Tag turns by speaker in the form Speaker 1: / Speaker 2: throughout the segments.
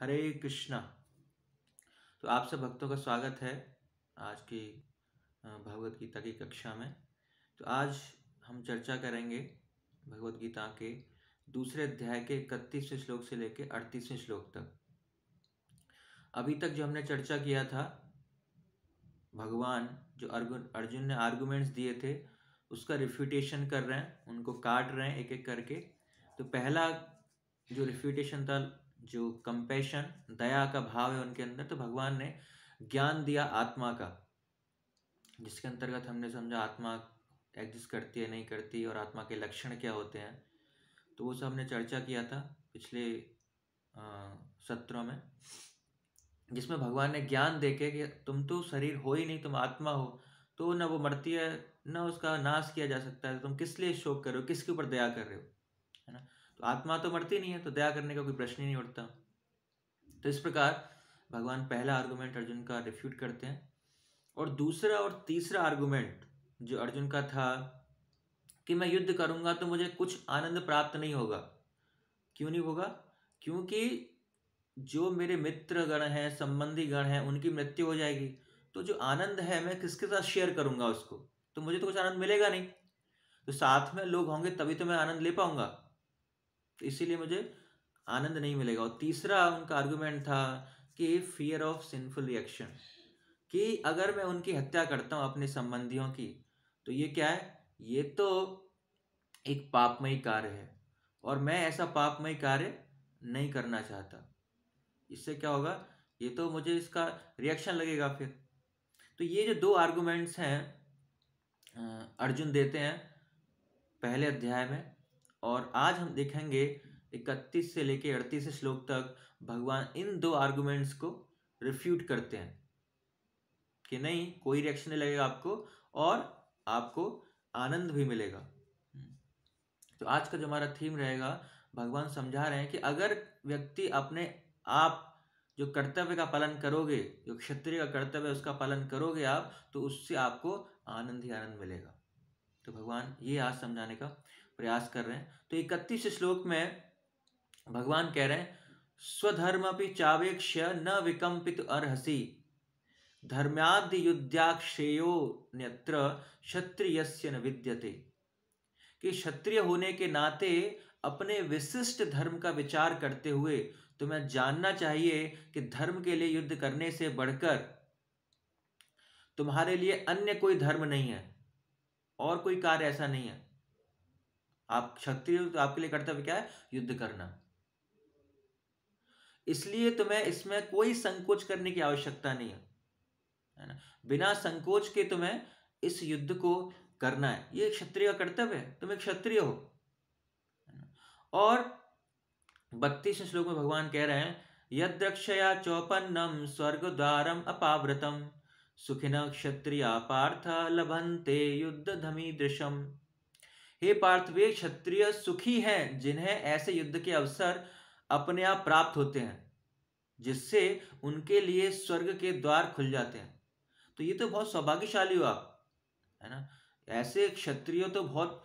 Speaker 1: हरे कृष्णा तो आप सब भक्तों का स्वागत है आज की भगवत गीता की कक्षा में तो आज हम चर्चा करेंगे भगवत गीता के दूसरे अध्याय के इकतीसवें श्लोक से लेकर अड़तीसवें श्लोक तक अभी तक जो हमने चर्चा किया था भगवान जो अर्जुन अर्जुन ने आर्गूमेंट्स दिए थे उसका रिफ्यूटेशन कर रहे हैं उनको काट रहे हैं एक एक करके तो पहला जो रिफ्यूटेशन था जो कंपेशन दया का भाव है उनके अंदर तो भगवान ने ज्ञान दिया आत्मा का जिसके अंतर्गत हमने समझा आत्मा एग्जिस्ट करती है नहीं करती और आत्मा के लक्षण क्या होते हैं तो वो सब हमने चर्चा किया था पिछले सत्रों में जिसमें भगवान ने ज्ञान दे के कि तुम तो शरीर हो ही नहीं तुम आत्मा हो तो ना वो मरती है ना उसका नाश किया जा सकता है तो तुम किस लिए शोक कर रहे हो किसके ऊपर दया कर रहे हो तो आत्मा तो मरती नहीं है तो दया करने का कोई प्रश्न ही नहीं उठता तो इस प्रकार भगवान पहला आर्गूमेंट अर्जुन का रिफ्यूट करते हैं और दूसरा और तीसरा आर्गूमेंट जो अर्जुन का था कि मैं युद्ध करूंगा तो मुझे कुछ आनंद प्राप्त नहीं होगा क्यों नहीं होगा क्योंकि जो मेरे मित्र गण हैं संबंधी गण हैं उनकी मृत्यु हो जाएगी तो जो आनंद है मैं किसके साथ शेयर करूंगा उसको तो मुझे तो कुछ आनंद मिलेगा नहीं तो साथ में लोग होंगे तभी तो मैं आनंद ले पाऊंगा तो इसीलिए मुझे आनंद नहीं मिलेगा और तीसरा उनका आर्गुमेंट था कि फियर ऑफ सिंफुल रिएक्शन कि अगर मैं उनकी हत्या करता हूँ अपने संबंधियों की तो ये क्या है ये तो एक पापमयी कार्य है और मैं ऐसा पापमय कार्य नहीं करना चाहता इससे क्या होगा ये तो मुझे इसका रिएक्शन लगेगा फिर तो ये जो दो आर्गुमेंट्स हैं अर्जुन देते हैं पहले अध्याय में और आज हम देखेंगे 31 से लेके अड़तीस श्लोक तक भगवान इन दो आर्गूमेंट्स को रिफ्यूट करते हैं कि नहीं कोई रिएक्शन नहीं लगेगा आपको और आपको आनंद भी मिलेगा तो आज का जो हमारा थीम रहेगा भगवान समझा रहे हैं कि अगर व्यक्ति अपने आप जो कर्तव्य का पालन करोगे जो क्षत्रिय का कर्तव्य है उसका पालन करोगे आप तो उससे आपको आनंद ही आनंद मिलेगा तो भगवान ये आज समझाने का प्रयास कर रहे हैं तो इकतीस श्लोक में भगवान कह रहे हैं स्वधर्म अपनी चावेक्ष न विकम्पित अर्सी धर्म्याद युद्धाक्षेयो न्यत्र क्षत्रिय न विद्यते कि क्षत्रिय होने के नाते अपने विशिष्ट धर्म का विचार करते हुए तुम्हें जानना चाहिए कि धर्म के लिए युद्ध करने से बढ़कर तुम्हारे लिए अन्य कोई धर्म नहीं है और कोई कार्य ऐसा नहीं है आप क्षत्रिय तो आपके लिए कर्तव्य क्या है युद्ध करना इसलिए तुम्हें इसमें कोई संकोच करने की आवश्यकता नहीं है ना बिना संकोच के तुम्हें इस युद्ध को करना है ये क्षत्रिय का कर्तव्य है तुम एक क्षत्रिय हो और बत्तीस श्लोक में भगवान कह रहे हैं यद्रक्षया चौपन्नम स्वर्ग द्वारम अपावृतम सुखिन क्षत्रिया पार्थ लभंते युद्ध धमी दृशम हे पार्थ वे क्षत्रिय सुखी हैं जिन्हें ऐसे युद्ध के अवसर अपने आप प्राप्त होते हैं जिससे उनके लिए स्वर्ग के द्वार खुल जाते हैं तो ये तो बहुत सौभाग्यशाली हो आप है ना ऐसे क्षत्रिय तो बहुत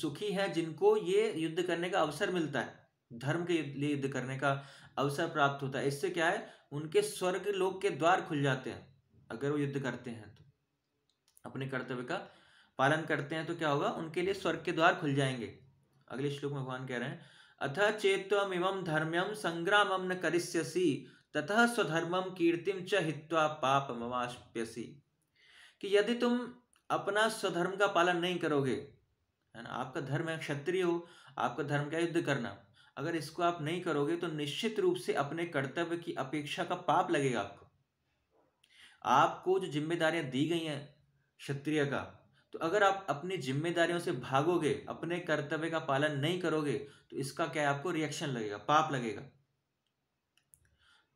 Speaker 1: सुखी हैं जिनको ये युद्ध करने का अवसर मिलता है धर्म के लिए युद्ध करने का अवसर प्राप्त होता है इससे क्या है उनके स्वर्ग लोक के द्वार खुल जाते हैं अगर वो युद्ध करते हैं तो अपने कर्तव्य का पालन करते हैं तो क्या होगा उनके लिए स्वर्ग के द्वार खुल जाएंगे अगले श्लोक में भगवान कह रहे हैं अथ चेतम इवम धर्म्यम संग्रामम न करिष्यसी तथा स्वधर्मम कीर्तिम च हित्वा पाप मवाश्यसी कि यदि तुम अपना स्वधर्म का पालन नहीं करोगे है ना आपका धर्म है क्षत्रिय हो आपका धर्म क्या युद्ध करना अगर इसको आप नहीं करोगे तो निश्चित रूप से अपने कर्तव्य की अपेक्षा का पाप लगेगा आपको आपको जो जिम्मेदारियां दी गई हैं क्षत्रिय का तो अगर आप अपनी जिम्मेदारियों से भागोगे अपने कर्तव्य का पालन नहीं करोगे तो इसका क्या आपको रिएक्शन लगेगा पाप लगेगा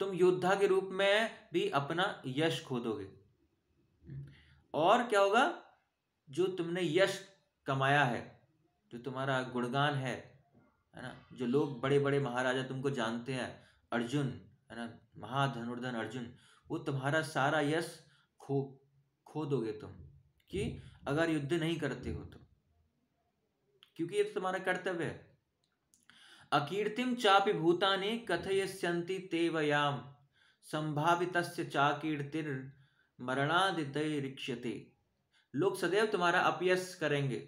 Speaker 1: तुम योद्धा के रूप में भी अपना यश खोदोगे और क्या होगा जो तुमने यश कमाया है जो तुम्हारा गुणगान है है ना जो लोग बड़े बड़े महाराजा तुमको जानते हैं अर्जुन है ना महाधनुर्धन अर्जुन वो तुम्हारा सारा यश खो खो दोगे तुम कि अगर युद्ध नहीं करते हो तो क्योंकि ये तो तुम्हारा कर्तव्य है अकीर्तिम चापि भूतानि कथयस्यन्ति तेवयाम संभावितस्य चाकीर्तिर मरणादितय रिक्षते लोग सदैव तुम्हारा अपयस करेंगे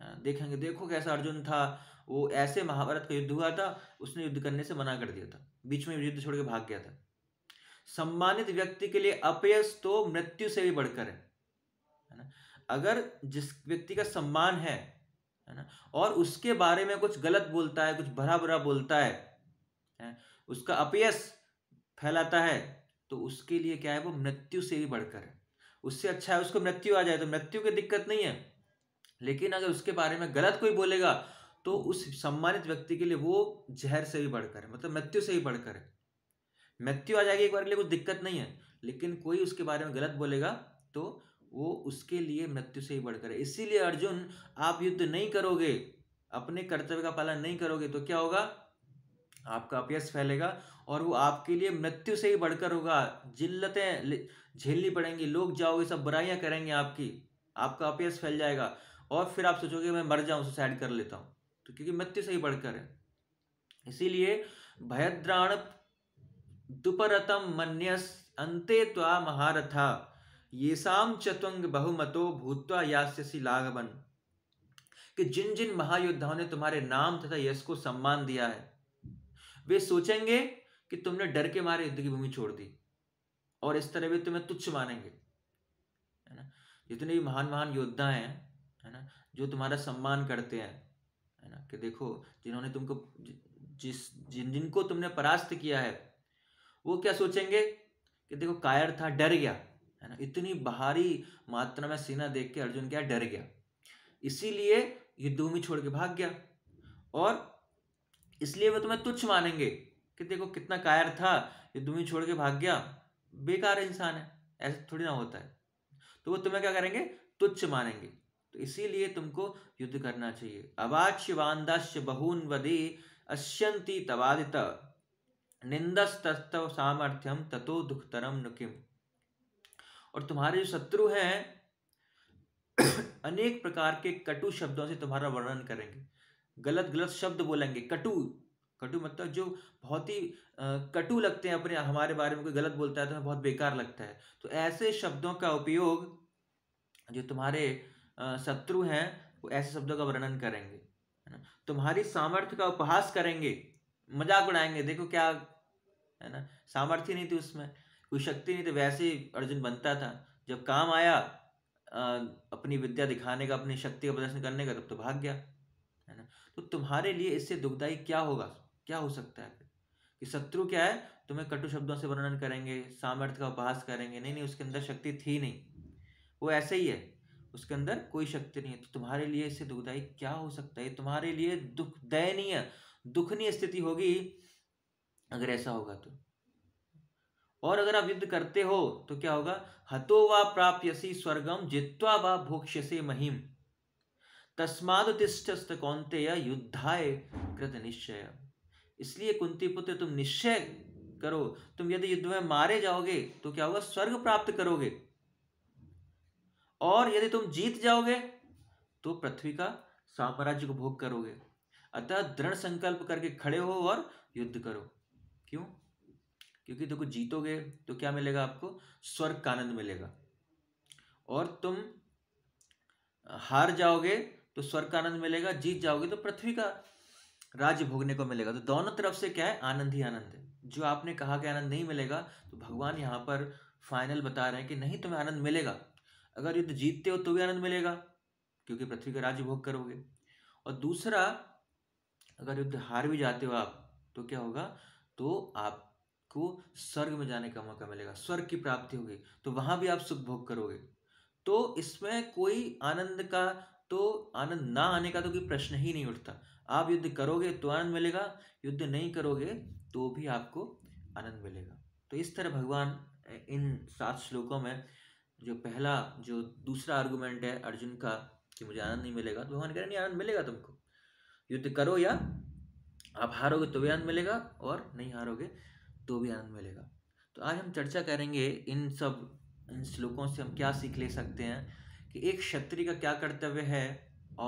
Speaker 1: हाँ, देखेंगे देखो कैसा अर्जुन था वो ऐसे महाभारत का युद्ध हुआ था उसने युद्ध करने से मना कर दिया था बीच में युद्ध छोड़ के भाग गया था सम्मानित व्यक्ति के लिए अपयस तो मृत्यु से भी बढ़कर है ना अगर जिस व्यक्ति का सम्मान है है ना और उसके बारे में कुछ गलत बोलता है कुछ भरा भरा बोलता है, है उसका अपयस फैलाता है तो उसके लिए क्या है वो मृत्यु से भी बढ़कर है उससे अच्छा है उसको मृत्यु आ जाए तो मृत्यु की दिक्कत नहीं है लेकिन अगर उसके बारे में गलत कोई बोलेगा तो उस सम्मानित व्यक्ति के लिए वो जहर से भी बढ़कर है मतलब मृत्यु से ही बढ़कर है मृत्यु आ जाएगी एक बार के लिए कुछ दिक्कत नहीं है लेकिन कोई उसके बारे में गलत बोलेगा तो वो उसके लिए मृत्यु से ही बढ़कर है इसीलिए अर्जुन आप युद्ध नहीं करोगे अपने कर्तव्य का पालन नहीं करोगे तो क्या होगा आपका अपयस फैलेगा और वो आपके लिए मृत्यु से ही बढ़कर होगा जिल्लतें झेलनी पड़ेंगी लोग जाओगे सब बुराइयां करेंगे आपकी आपका अपयस फैल जाएगा और फिर आप सोचोगे मैं मर जाऊं सुसाइड कर लेता हूं तो क्योंकि मृत्यु से ही बढ़कर है इसीलिए भयद्राण दुपरतम मन्यस अंते महारथा येसाम चतुंग बहुमतो भूतवा यास्यसी लाघवन कि जिन जिन महायोद्धाओं ने तुम्हारे नाम तथा यश को सम्मान दिया है वे सोचेंगे कि तुमने डर के मारे युद्ध की भूमि छोड़ दी और इस तरह भी तुम्हें तुच्छ मानेंगे है ना जितने भी महान महान योद्धा हैं है ना जो तुम्हारा सम्मान करते हैं है ना कि देखो जिन्होंने तुमको जिस जिन जिनको तुमने परास्त किया है वो क्या सोचेंगे कि देखो कायर था डर गया है ना इतनी भारी मात्रा में सेना देख के अर्जुन क्या डर गया इसीलिए युद्ध भूमि छोड़ के भाग गया और इसलिए वो तुम्हें तुच्छ मानेंगे कि देखो कितना कायर था युद्ध भूमि छोड़ के भाग गया बेकार इंसान है ऐसे थोड़ी ना होता है तो वो तुम्हें क्या करेंगे तुच्छ मानेंगे तो इसीलिए तुमको युद्ध करना चाहिए अवाच्य वांदस्य बहून वदे अश्यंती तवादित निंदस्तव सामर्थ्यम ततो दुखतरम नुकिम और तुम्हारे जो शत्रु हैं अनेक प्रकार के कटु शब्दों से तुम्हारा वर्णन करेंगे गलत गलत शब्द बोलेंगे कटु कटु मतलब जो बहुत ही कटु लगते हैं अपने हमारे बारे में कोई गलत बोलता है तो हमें बहुत बेकार लगता है तो ऐसे शब्दों का उपयोग जो तुम्हारे शत्रु हैं वो ऐसे शब्दों का वर्णन करेंगे है ना तुम्हारी सामर्थ्य का उपहास करेंगे मजाक उड़ाएंगे देखो क्या है ना सामर्थ्य नहीं थी उसमें कोई शक्ति नहीं थी तो वैसे ही अर्जुन बनता था जब काम आया अपनी विद्या दिखाने का अपनी शक्ति का प्रदर्शन करने का तब तो भाग गया है ना तो तुम्हारे लिए इससे दुखदायी क्या होगा क्या हो सकता है कि शत्रु क्या है तुम्हें कटु शब्दों से वर्णन करेंगे सामर्थ्य का उपहास करेंगे नहीं नहीं उसके अंदर शक्ति थी नहीं वो ऐसे ही है उसके अंदर कोई शक्ति नहीं है तो तुम्हारे लिए इससे दुखदायी क्या हो सकता है तुम्हारे लिए दुख दयनीय दुखनीय स्थिति होगी अगर ऐसा होगा तो और अगर आप युद्ध करते हो तो क्या होगा हतो वा प्राप्यसी स्वर्गम जित्वा वा भोक्ष्यसे महिम तस्माद कौनते युद्धाय कृत निश्चय इसलिए कुंती पुत्र तुम निश्चय करो तुम यदि युद्ध में मारे जाओगे तो क्या होगा स्वर्ग प्राप्त करोगे और यदि तुम जीत जाओगे तो पृथ्वी का साम्राज्य को भोग करोगे अतः दृढ़ संकल्प करके खड़े हो और युद्ध करो क्यों क्योंकि देखो जीतोगे तो क्या मिलेगा आपको स्वर्ग का आनंद मिलेगा और तुम हार जाओगे तो स्वर्ग का आनंद मिलेगा जीत जाओगे तो पृथ्वी का राज्य भोगने को मिलेगा तो दोनों तरफ से क्या है आनंद ही आनंद है जो आपने कहा कि आनंद नहीं मिलेगा तो भगवान यहाँ पर फाइनल बता रहे हैं कि नहीं तुम्हें आनंद मिलेगा अगर युद्ध जीतते हो तो भी आनंद मिलेगा क्योंकि पृथ्वी का राज्य भोग करोगे और दूसरा अगर युद्ध हार भी जाते हो आप तो क्या होगा तो आप को स्वर्ग में जाने का मौका मिलेगा स्वर्ग की प्राप्ति होगी तो वहां भी आप सुख भोग करोगे तो इसमें कोई आनंद का तो आनंद ना आने का तो कोई प्रश्न ही नहीं उठता आप युद्ध करोगे तो आनंद मिलेगा युद्ध नहीं करोगे तो भी आपको आनंद मिलेगा तो इस तरह भगवान इन सात श्लोकों में जो पहला जो दूसरा आर्गुमेंट है अर्जुन का कि मुझे आनंद नहीं मिलेगा तो भगवान कह रहे नहीं आनंद मिलेगा तुमको युद्ध करो या आप हारोगे तो भी आनंद मिलेगा और नहीं हारोगे तो भी आनंद मिलेगा तो आज हम चर्चा करेंगे इन सब इन श्लोकों से हम क्या सीख ले सकते हैं कि एक क्षत्रिय का क्या कर्तव्य है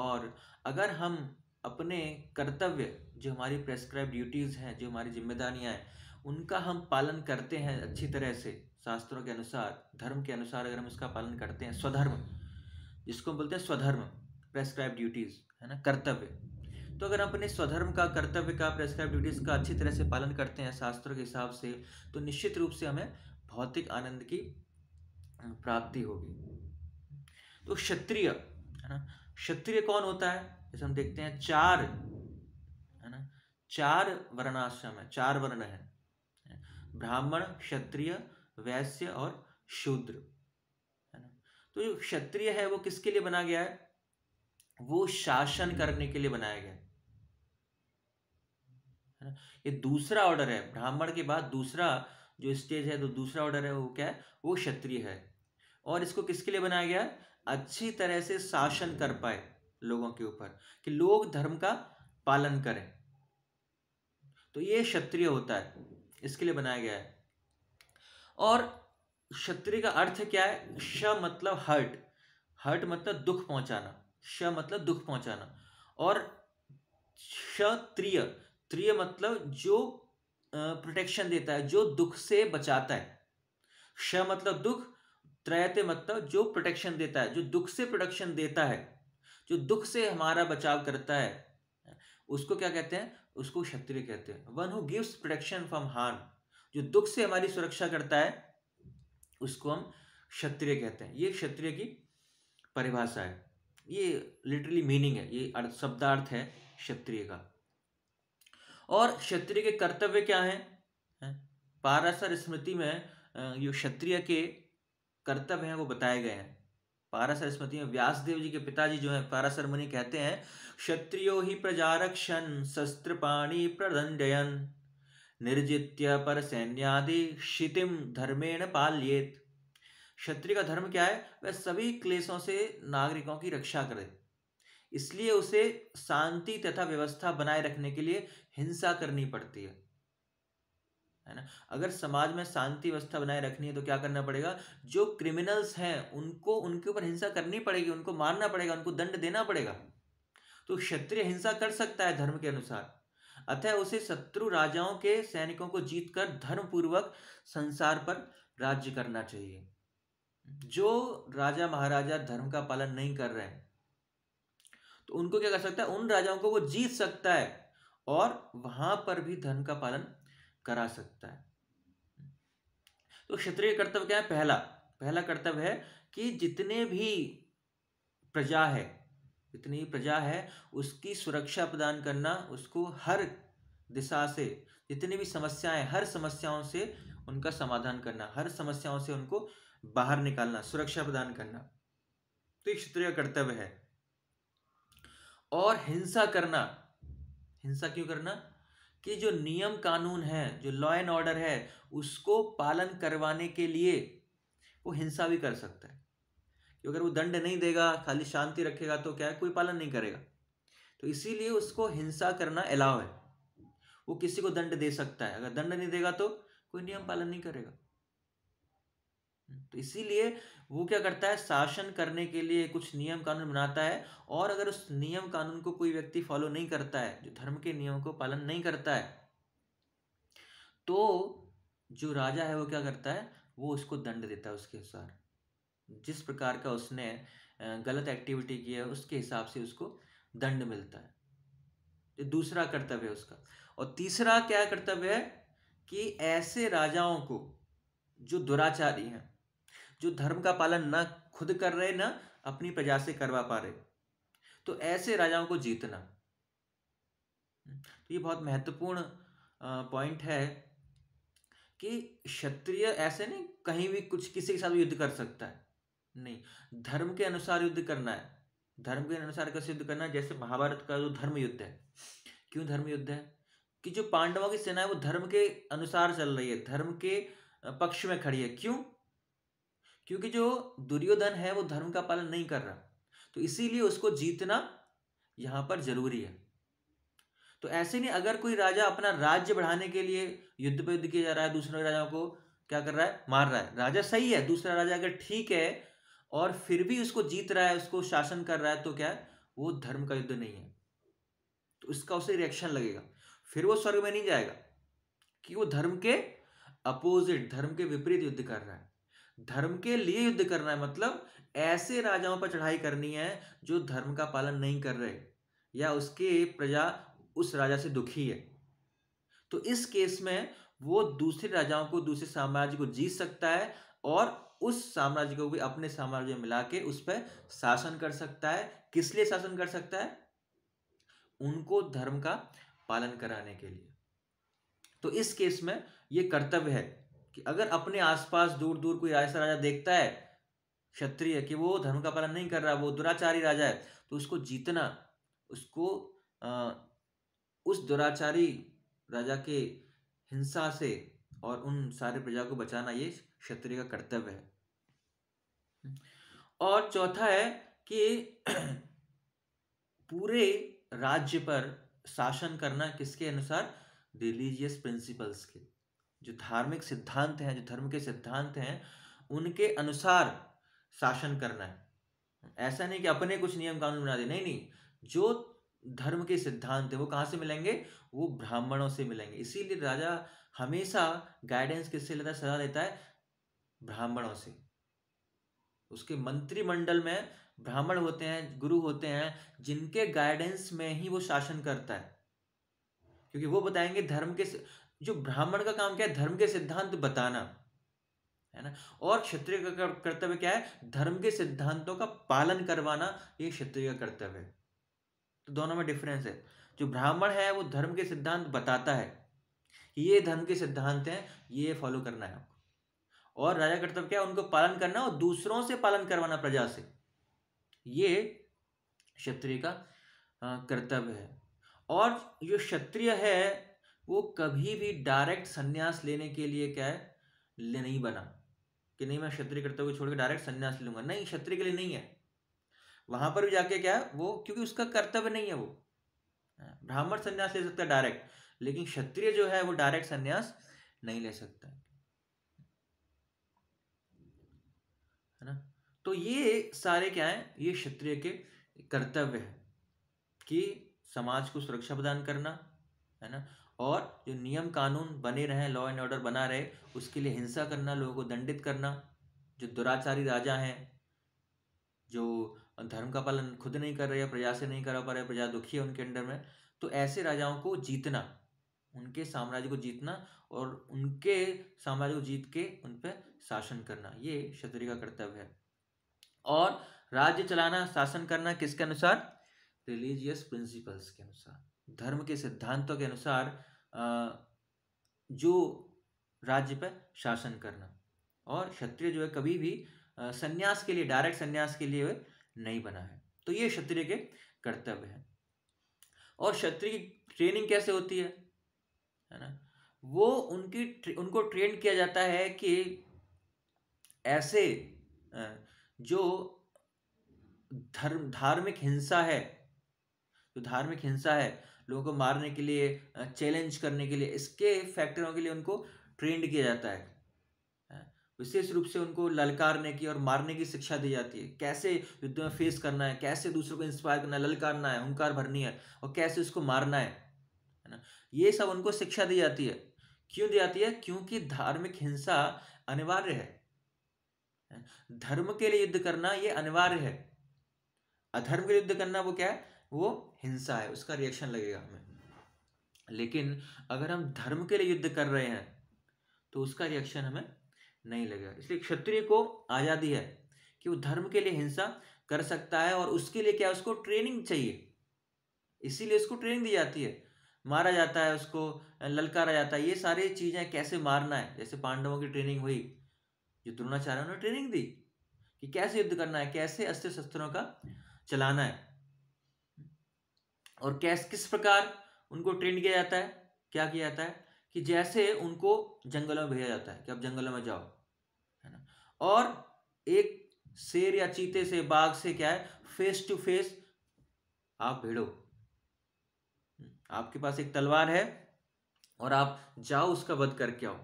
Speaker 1: और अगर हम अपने कर्तव्य जो हमारी प्रेस्क्राइब ड्यूटीज़ हैं जो हमारी जिम्मेदारियाँ हैं उनका हम पालन करते हैं अच्छी तरह से शास्त्रों के अनुसार धर्म के अनुसार अगर हम उसका पालन करते हैं स्वधर्म जिसको बोलते हैं स्वधर्म प्रेस्क्राइब ड्यूटीज़ है ना कर्तव्य तो अगर हम अपने स्वधर्म का कर्तव्य का प्रेस्क्राइब ड्यूटीज़ का अच्छी तरह से पालन करते हैं शास्त्रों के हिसाब से तो निश्चित रूप से हमें भौतिक आनंद की प्राप्ति होगी तो क्षत्रिय है ना क्षत्रिय कौन होता है जैसे हम देखते हैं चार है ना चार वर्णाश्रम है चार वर्ण है ब्राह्मण क्षत्रिय वैश्य और शूद्र है ना तो जो क्षत्रिय है वो किसके लिए बना गया है वो शासन करने के लिए बनाया गया है है ये दूसरा ऑर्डर है ब्राह्मण के बाद दूसरा जो स्टेज है तो दूसरा ऑर्डर है वो क्या है वो क्षत्रिय है और इसको किसके लिए बनाया गया अच्छी तरह से शासन कर पाए लोगों के ऊपर कि लोग धर्म का पालन करें तो ये क्षत्रिय होता है इसके लिए बनाया गया है और क्षत्रिय का अर्थ क्या है श मतलब हर्ट हर्ट मतलब दुख पहुंचाना श मतलब दुख पहुंचाना और क्षत्रिय त्रिय तो मतलब जो प्रोटेक्शन देता है जो दुख से बचाता है क्ष मतलब दुख त्रयते मतलब जो प्रोटेक्शन देता है जो दुख से प्रोटेक्शन देता है जो दुख से हमारा बचाव करता है उसको क्या कहते हैं उसको क्षत्रिय कहते हैं one who gives protection from harm जो दुख से हमारी सुरक्षा करता है उसको हम क्षत्रिय कहते हैं ये क्षत्रिय की परिभाषा है ये लिटरली मीनिंग है ये शब्दार्थ है क्षत्रिय का और क्षत्रिय के कर्तव्य क्या हैं पारासर स्मृति में जो क्षत्रिय के कर्तव्य हैं वो बताए गए हैं पारासर स्मृति में व्यासदेव जी के पिताजी जो हैं पारासर मुनि कहते हैं क्षत्रियो ही प्रजारक्षण शस्त्र पाणी प्रदंडयन निर्जित्य पर सैन्यादि क्षितिम धर्मेण पाल्येत क्षत्रिय का धर्म क्या है वह सभी क्लेशों से नागरिकों की रक्षा करे इसलिए उसे शांति तथा व्यवस्था बनाए रखने के लिए हिंसा करनी पड़ती है है ना अगर समाज में शांति व्यवस्था बनाए रखनी है तो क्या करना पड़ेगा जो क्रिमिनल्स हैं उनको उनके ऊपर हिंसा करनी पड़ेगी उनको मारना पड़ेगा उनको दंड देना पड़ेगा तो क्षत्रिय हिंसा कर सकता है धर्म के अनुसार अतः उसे शत्रु राजाओं के सैनिकों को जीतकर धर्मपूर्वक संसार पर राज्य करना चाहिए जो राजा महाराजा धर्म का पालन नहीं कर रहे हैं तो उनको क्या कर सकता है उन राजाओं को वो जीत सकता है और वहां पर भी धन का पालन करा सकता है तो क्षत्रिय कर्तव्य क्या है पहला पहला कर्तव्य है कि जितने भी प्रजा है जितनी प्रजा है उसकी सुरक्षा प्रदान करना उसको हर दिशा से जितनी भी समस्याएं हर समस्याओं से उनका समाधान करना हर समस्याओं से उनको बाहर निकालना सुरक्षा प्रदान करना तो क्षत्रिय कर्तव्य है और हिंसा करना हिंसा क्यों करना कि जो नियम कानून है जो लॉ एंड ऑर्डर है उसको पालन करवाने के लिए वो हिंसा भी कर सकता है कि अगर वो दंड नहीं देगा खाली शांति रखेगा तो क्या है कोई पालन नहीं करेगा तो इसीलिए उसको हिंसा करना अलाव है वो किसी को दंड दे सकता है अगर दंड नहीं देगा तो कोई नियम पालन नहीं करेगा तो इसीलिए वो क्या करता है शासन करने के लिए कुछ नियम कानून बनाता है और अगर उस नियम कानून को कोई व्यक्ति फॉलो नहीं करता है जो धर्म के नियम को पालन नहीं करता है तो जो राजा है वो क्या करता है वो उसको दंड देता है उसके अनुसार जिस प्रकार का उसने गलत एक्टिविटी की है उसके हिसाब से उसको दंड मिलता है ये दूसरा कर्तव्य है उसका और तीसरा क्या कर्तव्य है कि ऐसे राजाओं को जो दुराचारी हैं जो धर्म का पालन ना खुद कर रहे ना अपनी प्रजा से करवा पा रहे तो ऐसे राजाओं को जीतना तो ये बहुत महत्वपूर्ण पॉइंट है कि क्षत्रिय ऐसे नहीं कहीं भी कुछ किसी के साथ युद्ध कर सकता है नहीं धर्म के अनुसार युद्ध करना है धर्म के अनुसार कैसे युद्ध करना है जैसे महाभारत का जो धर्म युद्ध है क्यों धर्म युद्ध है कि जो पांडवों की सेना है वो धर्म के अनुसार चल रही है धर्म के पक्ष में खड़ी है क्यों क्योंकि जो दुर्योधन है वो धर्म का पालन नहीं कर रहा तो इसीलिए उसको जीतना यहां पर जरूरी है तो ऐसे नहीं अगर कोई राजा अपना राज्य बढ़ाने के लिए युद्ध पर युद्ध किया जा रहा है दूसरे राजाओं को क्या कर रहा है मार रहा है राजा सही है दूसरा राजा अगर ठीक है और फिर भी उसको जीत रहा है उसको शासन कर रहा है तो क्या है वो धर्म का युद्ध नहीं है तो उसका उसे रिएक्शन लगेगा फिर वो स्वर्ग में नहीं जाएगा कि वो धर्म के अपोजिट धर्म के विपरीत युद्ध कर रहा है धर्म के लिए युद्ध करना है मतलब ऐसे राजाओं पर चढ़ाई करनी है जो धर्म का पालन नहीं कर रहे या उसके प्रजा उस राजा से दुखी है तो इस केस में वो दूसरे राजाओं को दूसरे साम्राज्य को जीत सकता है और उस साम्राज्य को भी अपने साम्राज्य में मिला के उस पर शासन कर सकता है किस लिए शासन कर सकता है उनको धर्म का पालन कराने के लिए तो इस केस में ये कर्तव्य है कि अगर अपने आसपास दूर दूर कोई ऐसा राजा देखता है क्षत्रिय कि वो धर्म का पालन नहीं कर रहा वो दुराचारी राजा है तो उसको जीतना उसको आ, उस दुराचारी राजा के हिंसा से और उन सारे प्रजा को बचाना ये क्षत्रिय का कर्तव्य है और चौथा है कि पूरे राज्य पर शासन करना किसके अनुसार रिलीजियस प्रिंसिपल्स के जो धार्मिक सिद्धांत हैं जो धर्म के सिद्धांत हैं उनके अनुसार शासन करना है ऐसा नहीं कि अपने कुछ नियम कानून बना दे नहीं नहीं जो धर्म के सिद्धांत है वो कहाँ से मिलेंगे वो ब्राह्मणों से मिलेंगे इसीलिए राजा हमेशा गाइडेंस किससे लेता है सलाह लेता है ब्राह्मणों से उसके मंत्रिमंडल में ब्राह्मण होते हैं गुरु होते हैं जिनके गाइडेंस में ही वो शासन करता है क्योंकि वो बताएंगे धर्म के जो ब्राह्मण का काम क्या है धर्म के सिद्धांत बताना है ना और क्षत्रिय का कर्तव्य क्या है धर्म के सिद्धांतों का पालन करवाना ये क्षत्रिय का कर्तव्य है तो दोनों में डिफरेंस है जो ब्राह्मण है वो धर्म के सिद्धांत बताता है ये धर्म के सिद्धांत हैं ये फॉलो करना है आपको और राजा कर्तव्य क्या है उनको पालन करना और दूसरों से पालन करवाना प्रजा से ये क्षत्रिय का कर्तव्य है और जो क्षत्रिय है वो कभी भी डायरेक्ट संन्यास लेने के लिए क्या है ले नहीं बना कि नहीं मैं क्षत्रिय कर्तव्य छोड़ के डायरेक्ट संन्यास लूंगा नहीं क्षत्रिय के लिए नहीं है वहां पर भी जाके क्या है वो क्योंकि उसका कर्तव्य नहीं है वो हाँ, ब्राह्मण संन्यास ले सकता है डायरेक्ट लेकिन क्षत्रिय जो है वो डायरेक्ट संन्यास नहीं ले सकता है ना तो ये सारे क्या है ये क्षत्रिय के कर्तव्य है कि समाज को सुरक्षा प्रदान करना है ना और जो नियम कानून बने रहे लॉ एंड ऑर्डर बना रहे उसके लिए हिंसा करना लोगों को दंडित करना जो दुराचारी राजा हैं जो धर्म का पालन खुद नहीं कर रहे या प्रजा से नहीं करा पा रहे प्रजा दुखी है उनके अंडर में तो ऐसे राजाओं को जीतना उनके साम्राज्य को जीतना और उनके साम्राज्य को जीत के उन पर शासन करना ये क्षत्रिय का कर्तव्य है और राज्य चलाना शासन करना किसके अनुसार रिलीजियस प्रिंसिपल्स के अनुसार धर्म के सिद्धांतों के अनुसार जो राज्य पर शासन करना और क्षत्रिय जो है कभी भी संन्यास के लिए डायरेक्ट संन्यास के लिए नहीं बना है तो ये क्षत्रिय के कर्तव्य है और क्षत्रिय की ट्रेनिंग कैसे होती है है ना वो उनकी उनको ट्रेन किया जाता है कि ऐसे जो धर्म धार्मिक हिंसा है जो धार्मिक हिंसा है लोगों को मारने के लिए चैलेंज करने के लिए इसके फैक्टरों के लिए उनको ट्रेंड किया जाता है विशेष रूप से उनको ललकारने की और मारने की शिक्षा दी जाती है कैसे युद्ध में फेस करना है कैसे दूसरों को इंस्पायर करना है ललकारना है हंकार भरनी है और कैसे उसको मारना है है ना ये सब उनको शिक्षा दी जाती है क्यों दी जाती है क्योंकि धार्मिक हिंसा अनिवार्य है धर्म के लिए युद्ध करना ये अनिवार्य है अधर्म के लिए युद्ध करना वो क्या है वो हिंसा है उसका रिएक्शन लगेगा हमें लेकिन अगर हम धर्म के लिए युद्ध कर रहे हैं तो उसका रिएक्शन हमें नहीं लगेगा इसलिए क्षत्रिय को आज़ादी है कि वो धर्म के लिए हिंसा कर सकता है और उसके लिए क्या उसको ट्रेनिंग चाहिए इसीलिए उसको ट्रेनिंग दी जाती है मारा जाता है उसको ललकारा जाता है ये सारी चीज़ें कैसे मारना है जैसे पांडवों की ट्रेनिंग हुई जो द्रोणाचार्य उन्होंने ट्रेनिंग दी कि कैसे युद्ध करना है कैसे अस्त्र शस्त्रों का चलाना है और कैस किस प्रकार उनको ट्रेन किया जाता है क्या किया जाता है कि जैसे उनको जंगलों में भेजा जाता है कि आप जंगलों में जाओ है ना और एक शेर या चीते से बाघ से क्या है फेस टू फेस आप भिड़ो हम्म, आपके पास एक तलवार है और आप जाओ उसका वध करके आओ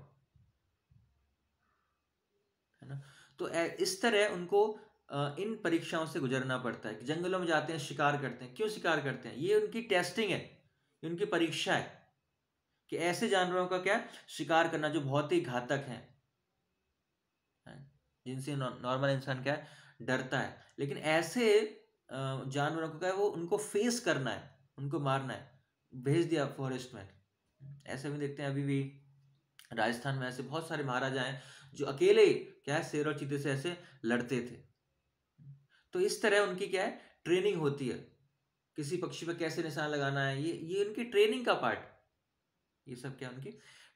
Speaker 1: है ना तो इस तरह उनको इन परीक्षाओं से गुजरना पड़ता है कि जंगलों में जाते हैं शिकार करते हैं क्यों शिकार करते हैं ये उनकी टेस्टिंग है उनकी परीक्षा है कि ऐसे जानवरों का क्या शिकार करना जो बहुत ही घातक हैं जिनसे नॉर्मल इंसान क्या है डरता है लेकिन ऐसे जानवरों को क्या है वो उनको फेस करना है उनको मारना है भेज दिया फॉरेस्ट में ऐसे भी देखते हैं अभी भी राजस्थान में ऐसे बहुत सारे महाराजा हैं जो अकेले क्या है शेर और चीते से ऐसे लड़ते थे तो इस तरह उनकी क्या है ट्रेनिंग होती है किसी पक्षी पर कैसे निशान लगाना है ये ये उनकी ट्रेनिंग का पार्ट ये सब क्या उनकी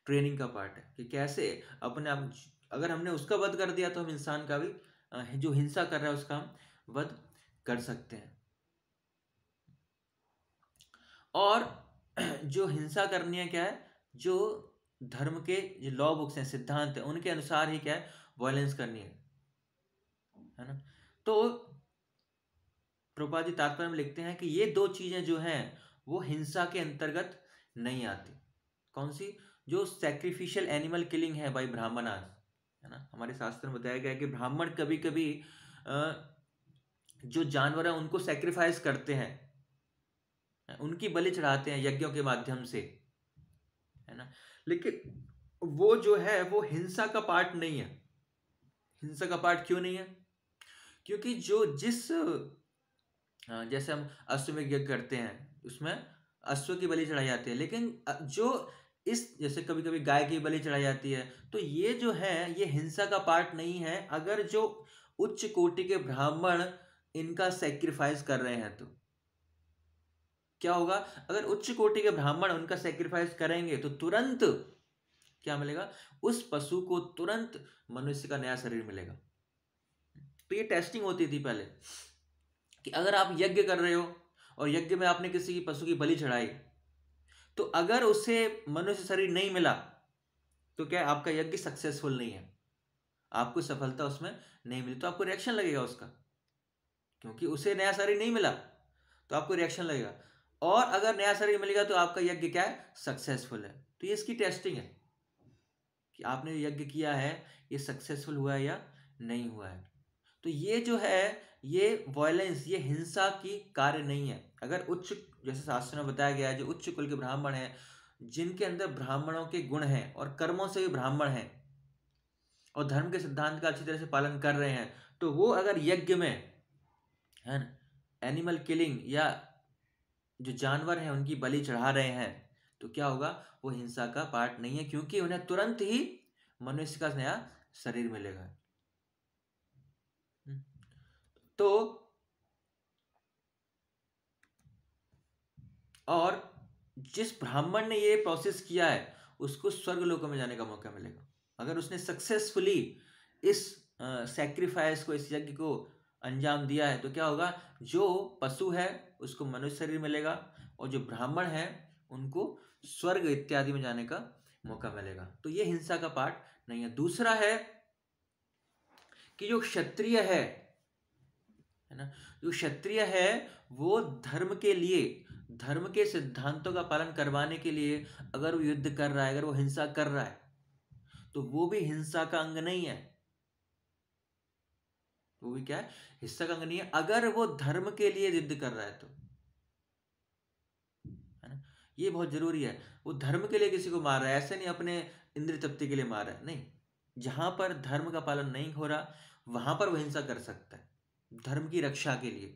Speaker 1: ट्रेनिंग का पार्ट है कि कैसे अपने आप अगर हमने उसका वध कर दिया तो हम इंसान का भी जो हिंसा कर रहा है उसका हम वध कर सकते हैं और जो हिंसा करनी है क्या है जो धर्म के जो लॉ बुक्स हैं सिद्धांत हैं उनके अनुसार ही क्या है वॉयलेंस करनी है है ना तो प्रभुपा जी तात्पर्य में लिखते हैं कि ये दो चीज़ें जो हैं वो हिंसा के अंतर्गत नहीं आती कौन सी जो सेक्रीफिशियल एनिमल किलिंग है ब्राह्मण आज है ना हमारे शास्त्र में बताया गया कि ब्राह्मण कभी कभी जो जानवर हैं उनको सेक्रीफाइस करते हैं उनकी बलि चढ़ाते हैं यज्ञों के माध्यम से है ना लेकिन वो जो है वो हिंसा का पार्ट नहीं है हिंसा का पार्ट क्यों नहीं है क्योंकि जो जिस हाँ, जैसे हम अश्वमेघ यज्ञ करते हैं उसमें अश्व की बलि चढ़ाई जाती है लेकिन जो इस जैसे कभी कभी गाय की बलि चढ़ाई जाती है तो ये जो है ये हिंसा का पार्ट नहीं है अगर जो उच्च कोटि के ब्राह्मण इनका सेक्रीफाइस कर रहे हैं तो क्या होगा अगर उच्च कोटि के ब्राह्मण उनका सेक्रीफाइस करेंगे तो तुरंत क्या मिलेगा उस पशु को तुरंत मनुष्य का नया शरीर मिलेगा तो ये टेस्टिंग होती थी पहले कि अगर आप यज्ञ कर रहे हो और यज्ञ में आपने किसी पशु की बलि चढ़ाई तो अगर उसे मनुष्य शरीर नहीं मिला तो क्या आपका यज्ञ सक्सेसफुल नहीं है आपको सफलता उसमें नहीं मिली तो आपको रिएक्शन लगेगा उसका क्योंकि उसे नया शरीर नहीं मिला तो आपको रिएक्शन लगेगा और अगर नया शरीर मिलेगा तो आपका यज्ञ क्या है सक्सेसफुल है तो ये इसकी टेस्टिंग है कि आपने यज्ञ किया है ये सक्सेसफुल हुआ है या नहीं हुआ है तो ये जो है ये वॉयलेंस ये हिंसा की कार्य नहीं है अगर उच्च जैसे शास्त्र में बताया गया है जो उच्च कुल के ब्राह्मण हैं जिनके अंदर ब्राह्मणों के गुण हैं और कर्मों से भी ब्राह्मण हैं और धर्म के सिद्धांत का अच्छी तरह से पालन कर रहे हैं तो वो अगर यज्ञ में है ना एनिमल किलिंग या जो जानवर हैं उनकी बलि चढ़ा रहे हैं तो क्या होगा वो हिंसा का पार्ट नहीं है क्योंकि उन्हें तुरंत ही मनुष्य का नया शरीर मिलेगा तो और जिस ब्राह्मण ने ये प्रोसेस किया है उसको स्वर्ग लोकों में जाने का मौका मिलेगा अगर उसने सक्सेसफुली इस सेक्रीफाइस को इस यज्ञ को अंजाम दिया है तो क्या होगा जो पशु है उसको मनुष्य शरीर मिलेगा और जो ब्राह्मण है उनको स्वर्ग इत्यादि में जाने का मौका मिलेगा तो ये हिंसा का पार्ट नहीं है दूसरा है कि जो क्षत्रिय है है ना जो क्षत्रिय है वो धर्म के लिए धर्म के सिद्धांतों का पालन करवाने के लिए अगर वो युद्ध कर रहा है अगर वो हिंसा कर रहा है तो वो भी हिंसा का अंग नहीं है वो भी क्या है हिंसा का अंग नहीं है अगर वो धर्म के लिए युद्ध कर रहा है तो है ना ये बहुत जरूरी है वो धर्म के लिए किसी को मार रहा है ऐसे नहीं अपने इंद्र तप्ति के लिए मार रहा है नहीं जहां पर धर्म का पालन नहीं हो रहा वहां पर वो हिंसा कर सकता है धर्म की रक्षा के लिए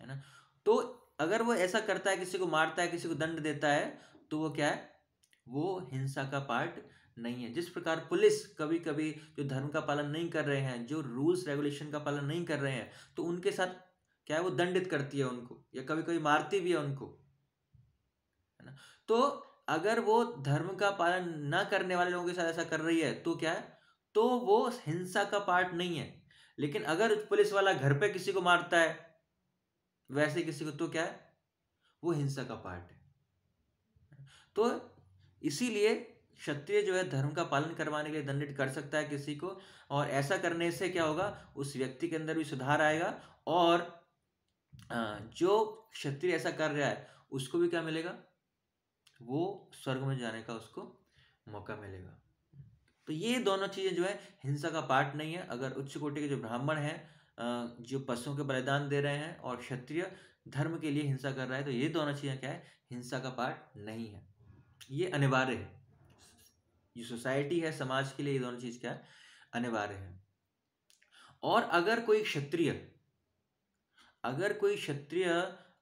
Speaker 1: है ना तो अगर वो ऐसा करता है किसी को मारता है किसी को दंड देता है तो वो क्या है वो हिंसा का पार्ट नहीं है जिस प्रकार पुलिस कभी कभी जो धर्म का पालन नहीं कर रहे हैं जो रूल्स रेगुलेशन का पालन नहीं कर रहे हैं तो उनके साथ क्या है वो दंडित करती है उनको या कभी कभी मारती भी है उनको है ना तो अगर वो धर्म का पालन ना करने वाले लोगों के साथ ऐसा कर रही है तो क्या है तो वो हिंसा का पार्ट नहीं है लेकिन अगर पुलिस वाला घर पे किसी को मारता है वैसे किसी को तो क्या है वो हिंसा का पार्ट है तो इसीलिए क्षत्रिय जो है धर्म का पालन करवाने के लिए दंडित कर सकता है किसी को और ऐसा करने से क्या होगा उस व्यक्ति के अंदर भी सुधार आएगा और जो क्षत्रिय ऐसा कर रहा है उसको भी क्या मिलेगा वो स्वर्ग में जाने का उसको मौका मिलेगा तो ये दोनों चीज़ें जो है हिंसा का पार्ट नहीं है अगर उच्च कोटि के जो ब्राह्मण हैं जो पशुओं के बलिदान दे रहे हैं और क्षत्रिय धर्म के लिए हिंसा कर रहा है तो ये दोनों चीज़ें क्या है हिंसा का पार्ट नहीं है ये अनिवार्य है जो सोसाइटी है समाज के लिए ये दोनों चीज़ क्या है अनिवार्य है और अगर कोई क्षत्रिय अगर कोई क्षत्रिय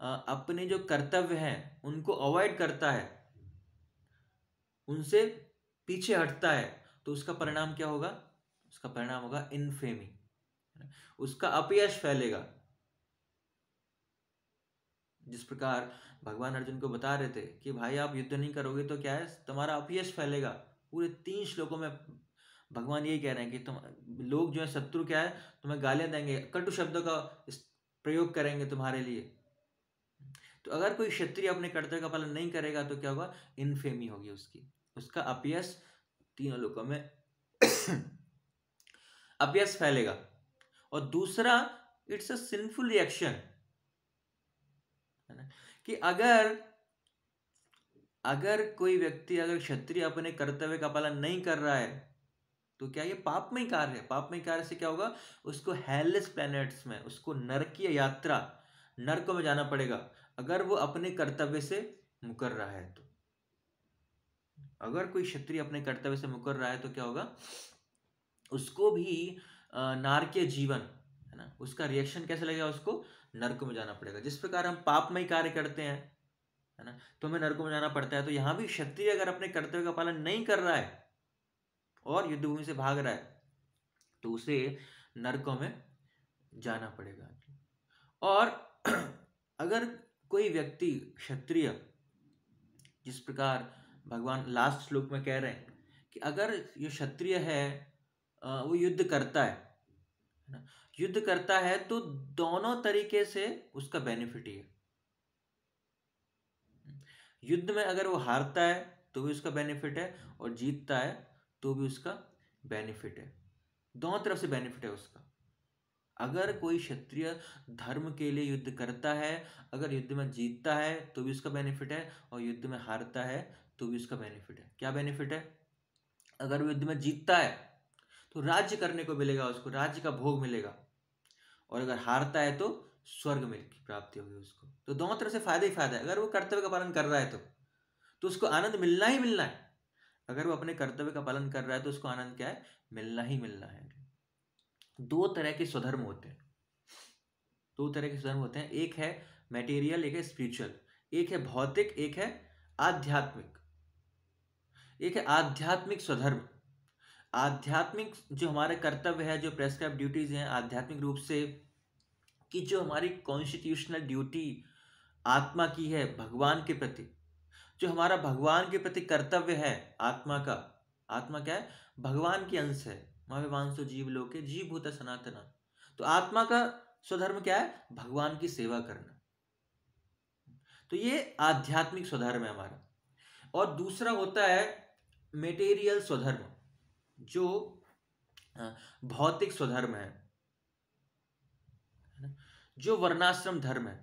Speaker 1: अपने जो कर्तव्य हैं उनको अवॉइड करता है उनसे पीछे हटता है तो उसका परिणाम क्या होगा उसका परिणाम होगा इनफेमी उसका अपयश फैलेगा जिस प्रकार भगवान अर्जुन को बता रहे थे कि भाई आप युद्ध नहीं करोगे तो क्या है तुम्हारा अपयश फैलेगा पूरे तीन श्लोकों में भगवान यही कह रहे हैं कि तुम लोग जो है शत्रु क्या है तुम्हें गालियां देंगे कटु शब्दों का प्रयोग करेंगे तुम्हारे लिए तो अगर कोई क्षत्रिय अपने कर्तव्य का पालन नहीं करेगा तो क्या होगा इनफेमी होगी उसकी उसका अपयश तीनों लोगों में अपयस फैलेगा और दूसरा इट्स अ सिंफुल रिएक्शन कि अगर अगर कोई व्यक्ति अगर क्षत्रिय अपने कर्तव्य का पालन नहीं कर रहा है तो क्या ये पापमय कार्य है पापमय कार्य से क्या होगा उसको हेललेस प्लैनेट्स में उसको नरकीय यात्रा नरक में जाना पड़ेगा अगर वो अपने कर्तव्य से मुकर रहा है तो अगर कोई क्षत्रिय अपने कर्तव्य से मुकर रहा है तो क्या होगा उसको भी नारकीय जीवन है ना उसका रिएक्शन कैसे लगेगा उसको नर्क में जाना पड़ेगा जिस प्रकार हम पापमय कार्य करते हैं है ना तो हमें नरकों में जाना पड़ता है तो यहाँ भी क्षत्रिय अगर अपने कर्तव्य का पालन नहीं कर रहा है और युद्ध भूमि से भाग रहा है तो उसे नरकों में जाना पड़ेगा और अगर कोई व्यक्ति क्षत्रिय जिस प्रकार भगवान लास्ट श्लोक में कह रहे हैं कि अगर ये क्षत्रिय है वो युद्ध करता है ना युद्ध करता है तो दोनों तरीके से उसका बेनिफिट ही है युद्ध में अगर वो हारता है तो भी उसका बेनिफिट है और जीतता है तो भी उसका बेनिफिट है दोनों तरफ से बेनिफिट है उसका अगर कोई क्षत्रिय धर्म के लिए युद्ध करता है अगर युद्ध में जीतता है तो भी उसका बेनिफिट है और युद्ध में हारता है तो भी उसका बेनिफिट है क्या बेनिफिट है अगर वो युद्ध में जीतता है तो राज्य करने को मिलेगा उसको राज्य का भोग मिलेगा और अगर हारता है तो स्वर्ग मिल की प्राप्ति होगी उसको तो दोनों तरह से फायदा ही फायदा है अगर वो कर्तव्य का पालन कर रहा है तो तो उसको आनंद मिलना ही मिलना है अगर वो अपने कर्तव्य का पालन कर रहा है तो उसको आनंद क्या है मिलना ही मिलना है दो तरह के स्वधर्म होते हैं दो तरह के स्वधर्म होते हैं एक है मेटेरियल एक है स्पिरिचुअल एक है भौतिक एक है आध्यात्मिक एक है आध्यात्मिक स्वधर्म आध्यात्मिक जो हमारा कर्तव्य है जो प्रेस्क्राइब ड्यूटीज़ हैं आध्यात्मिक रूप से कि जो हमारी कॉन्स्टिट्यूशनल ड्यूटी आत्मा की है भगवान के प्रति जो हमारा भगवान के प्रति कर्तव्य है आत्मा का आत्मा क्या है भगवान की अंश है मांसो जीव लोग जीव होता सनातना तो आत्मा का स्वधर्म क्या है भगवान की सेवा करना तो ये आध्यात्मिक स्वधर्म है हमारा और दूसरा होता है मेटेरियल स्वधर्म जो भौतिक स्वधर्म है जो वर्णाश्रम धर्म है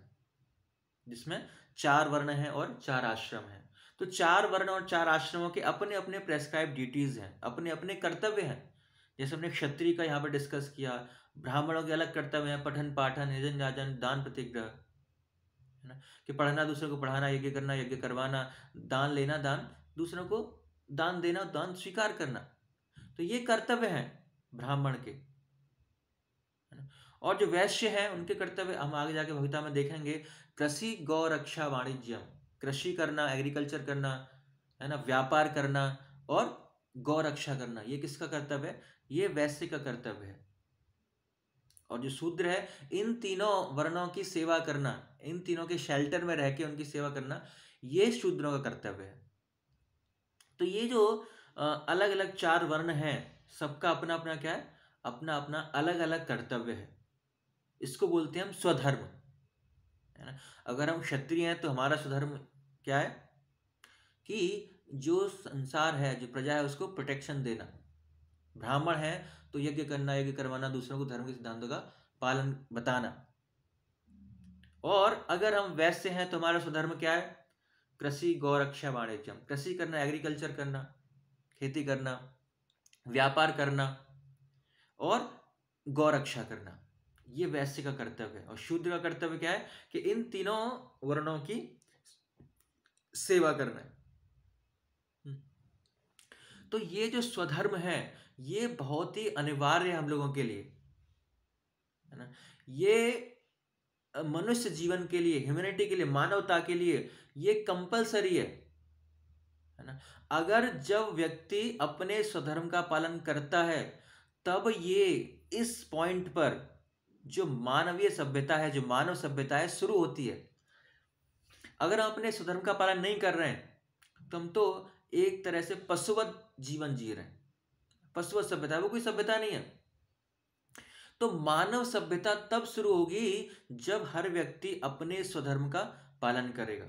Speaker 1: जिसमें चार वर्ण है और चार आश्रम है तो चार वर्ण और चार आश्रमों के अपने अपने प्रेस्क्राइब ड्यूटीज हैं अपने अपने कर्तव्य हैं जैसे हमने क्षत्रिय का यहाँ पर डिस्कस किया ब्राह्मणों के अलग कर्तव्य हैं पठन पाठन यजन जाजन दान प्रतिग्रह है ना कि पढ़ना दूसरों को पढ़ाना यज्ञ करना यज्ञ करवाना दान लेना दान दूसरों को दान देना दान स्वीकार करना तो ये कर्तव्य है ब्राह्मण के और जो वैश्य है उनके कर्तव्य हम आगे जाके भविता में देखेंगे कृषि गौ रक्षा वाणिज्य कृषि करना एग्रीकल्चर करना है ना व्यापार करना और गौ रक्षा करना ये किसका कर्तव्य है ये वैश्य का कर्तव्य है और जो शूद्र है इन तीनों वर्णों की सेवा करना इन तीनों के शेल्टर में रह के उनकी सेवा करना ये शूद्रों का कर्तव्य है तो ये जो अलग अलग चार वर्ण हैं सबका अपना अपना क्या है अपना अपना अलग अलग कर्तव्य है इसको बोलते हैं हम स्वधर्म है ना अगर हम क्षत्रिय हैं तो हमारा स्वधर्म क्या है कि जो संसार है जो प्रजा है उसको प्रोटेक्शन देना ब्राह्मण है तो यज्ञ करना यज्ञ करवाना दूसरों को धर्म के सिद्धांतों का पालन बताना और अगर हम वैश्य हैं तो हमारा स्वधर्म क्या है कृषि गौरक्षा वाणिज्यम कृषि करना एग्रीकल्चर करना खेती करना व्यापार करना और गौरक्षा करना ये वैश्य का कर्तव्य है और शूद्र का कर्तव्य क्या है कि इन तीनों वर्णों की सेवा करना है हम्म। तो ये जो स्वधर्म है ये बहुत ही अनिवार्य है हम लोगों के लिए है ना ये मनुष्य जीवन के लिए ह्यूमैनिटी के लिए मानवता के लिए ये कंपलसरी है है ना अगर जब व्यक्ति अपने स्वधर्म का पालन करता है तब ये इस पॉइंट पर जो मानवीय सभ्यता है जो मानव सभ्यता है शुरू होती है अगर हम अपने स्वधर्म का पालन नहीं कर रहे हैं तो हम तो एक तरह से पशुवत जीवन जी रहे हैं पशुवत सभ्यता वो कोई सभ्यता नहीं है तो मानव सभ्यता तब शुरू होगी जब हर व्यक्ति अपने स्वधर्म का पालन करेगा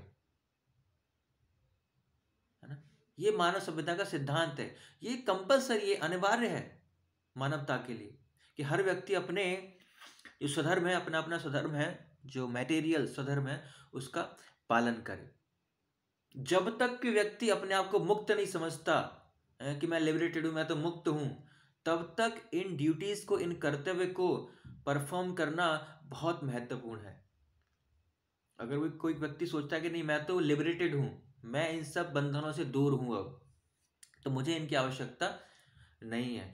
Speaker 1: ये मानव सभ्यता का सिद्धांत है ये कंपलसरी है अनिवार्य है मानवता के लिए कि हर व्यक्ति अपने जो स्वधर्म है अपना अपना स्वधर्म है जो मैटेरियल स्वधर्म है उसका पालन करे जब तक कि व्यक्ति अपने आप को मुक्त नहीं समझता कि मैं लिबरेटेड हूं मैं तो मुक्त हूँ तब तक इन ड्यूटीज़ को इन कर्तव्य को परफॉर्म करना बहुत महत्वपूर्ण है अगर कोई व्यक्ति सोचता है कि नहीं मैं तो लिबरेटेड हूँ मैं इन सब बंधनों से दूर हूँ अब तो मुझे इनकी आवश्यकता नहीं है